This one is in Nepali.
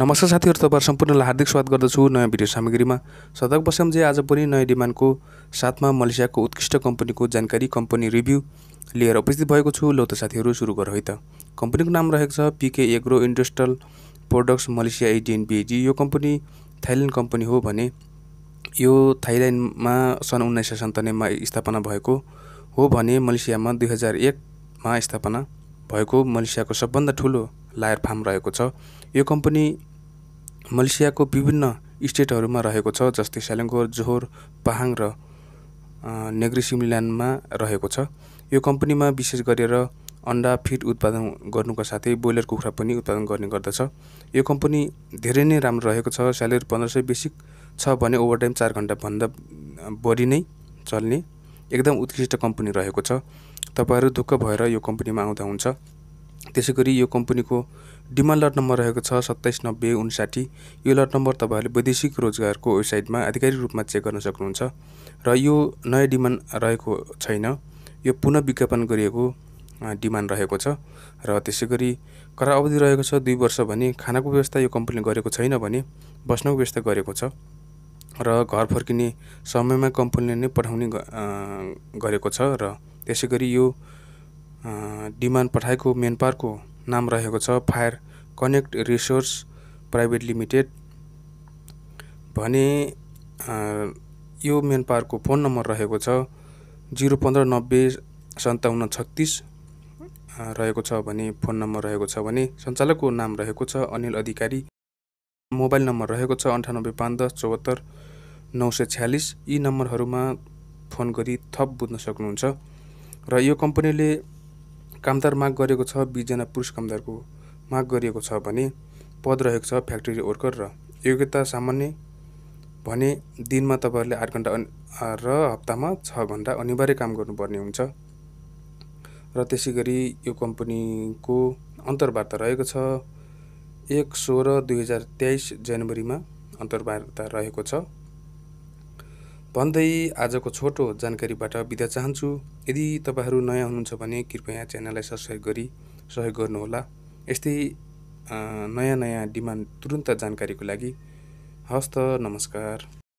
नमस्कार साथीहरू तपाईँहरू सम्पूर्णलाई हार्दिक स्वागत गर्दछु नयाँ भिडियो सामग्रीमा सदक बसमजी आज पनि नयाँ डिमान्डको साथमा मलेसियाको उत्कृष्ट कम्पनीको जानकारी कम्पनी रिभ्यू लिएर उपस्थित भएको छु लौ त साथीहरू सुरु गरौँ है त कम्पनीको नाम रहेको छ PK agro industrial products Malaysia एडिएनबिएजी यो कम्पनी थाइल्यान्ड कम्पनी हो भने यो थाइल्यान्डमा सन् उन्नाइस सय सन्तानब्बेमा स्थापना भएको हो भने मलेसियामा दुई हजार एकमा स्थापना भएको मलेसियाको सबभन्दा ठुलो लायर फार्म रहेको छ यो कम्पनी मलेसियाको विभिन्न स्टेटहरूमा रहेको छ जस्तै सेलेङ्गोर जोहोर पाहाङ र नेग्री सिमिल्यान्डमा रहेको छ यो कम्पनीमा विशेष गरेर अन्डा फिट उत्पादन गर्नुको साथै बोइलर कुखुरा पनि उत्पादन गर्ने गर्दछ यो कम्पनी धेरै नै राम्रो रहेको छ स्यालेरी पन्ध्र सय बेसिक छ भने ओभरटाइम चार घन्टाभन्दा बढी नै चल्ने एकदम उत्कृष्ट कम्पनी रहेको छ तपाईँहरू दुःख भएर यो कम्पनीमा आउँदा हुन्छ त्यसै गरी यो कम्पनीको डिमान्ड लट नम्बर रहेको छ सत्ताइस नब्बे उन्साठी यो लट नम्बर तपाईँहरूले वैदेशिक रोजगारको वेबसाइटमा आधिकारिक रूपमा चेक गर्न सक्नुहुन्छ र यो नयाँ डिमान्ड रहेको छैन यो पुनः विज्ञापन गरिएको डिमान्ड रहेको छ र त्यसै गरी करा अवधि रहेको छ दुई वर्ष भने खानाको व्यवस्था यो कम्पनीले गरेको छैन भने बस्नको व्यवस्था गरेको छ र घर फर्किने समयमा कम्पनीले नै पठाउने गरेको छ र त्यसै गरी यो डिमान्ड पठाएको पार्कको नाम रहेको छ fire connect resource private limited भने यो मेन पार्कको फोन नम्बर रहेको छ जिरो पन्ध्र नब्बे सन्ताउन्न छत्तिस रहेको छ भने फोन नम्बर रहेको छ भने सञ्चालकको नाम रहेको छ अनिल अधिकारी मोबाइल नम्बर रहेको छ अन्ठानब्बे पाँच दस चौहत्तर नौ सय छ्यालिस यी नम्बरहरूमा फोन गरी थप बुझ्न सक्नुहुन्छ र यो कम्पनीले कामदार माग गरेको छ बिसजना पुरुष कामदारको माग गरिएको छ भने पद रहेको छ फ्याक्ट्री वर्कर र योग्यता सामान्य भने दिनमा तपाईँहरूले आठ घन्टा र हप्तामा छ घन्टा अनिवार्य काम गर्नुपर्ने हुन्छ र त्यसै गरी यो कम्पनीको अन्तर्वार्ता रहेको छ एक सोह्र दुई हजार तेइस जनवरीमा अन्तर्वार्ता रहेको छ भन्दै आजको छोटो जानकारीबाट बिदा चाहन्छु यदि तपाईँहरू नयाँ हुनुहुन्छ भने कृपया च्यानललाई सब्सक्राइब गरी सहयोग गर्नुहोला यस्तै नयाँ नयाँ डिमान्ड तुरुन्त जानकारीको लागि हस्त नमस्कार